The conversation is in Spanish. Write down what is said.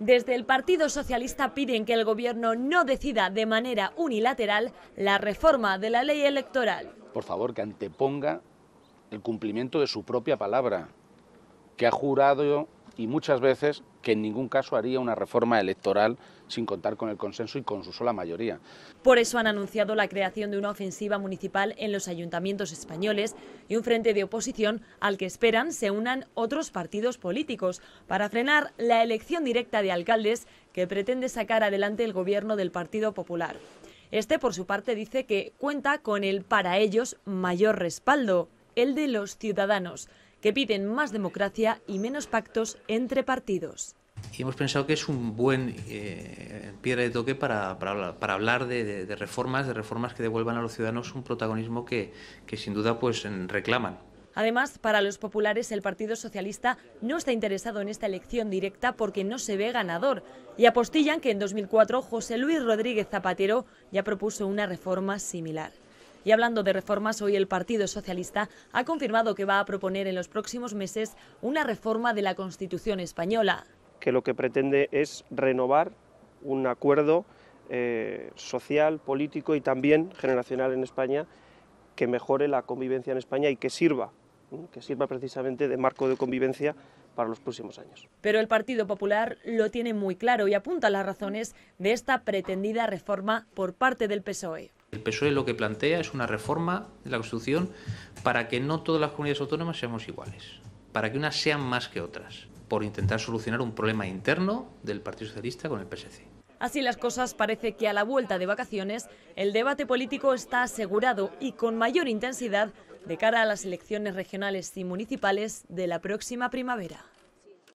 Desde el Partido Socialista piden que el Gobierno no decida de manera unilateral la reforma de la ley electoral. Por favor, que anteponga el cumplimiento de su propia palabra, que ha jurado y muchas veces que en ningún caso haría una reforma electoral sin contar con el consenso y con su sola mayoría. Por eso han anunciado la creación de una ofensiva municipal en los ayuntamientos españoles y un frente de oposición al que esperan se unan otros partidos políticos para frenar la elección directa de alcaldes que pretende sacar adelante el gobierno del Partido Popular. Este, por su parte, dice que cuenta con el para ellos mayor respaldo, el de los ciudadanos, que piden más democracia y menos pactos entre partidos. Y hemos pensado que es un buen eh, piedra de toque para, hablar de, reformas, de reformas que devuelvan a los ciudadanos un protagonismo que, que sin duda pues reclaman. Además, para los populares, el Partido Socialista no está interesado en esta elección directa porque no se ve ganador. Y apostillan que en 2004 José Luis Rodríguez Zapatero ya propuso una reforma similar. Y hablando de reformas, hoy el Partido Socialista ha confirmado que va a proponer en los próximos meses una reforma de la Constitución española. Que lo que pretende es renovar un acuerdo eh, social, político y también generacional en España que mejore la convivencia en España y que sirva, que sirva precisamente de marco de convivencia para los próximos años. Pero el Partido Popular lo tiene muy claro y apunta las razones de esta pretendida reforma por parte del PSOE. El PSOE lo que plantea es una reforma de la Constitución para que no todas las comunidades autónomas seamos iguales, para que unas sean más que otras, por intentar solucionar un problema interno del Partido Socialista con el PSC. Así las cosas, parece que a la vuelta de vacaciones el debate político está asegurado y con mayor intensidad de cara a las elecciones regionales y municipales de la próxima primavera.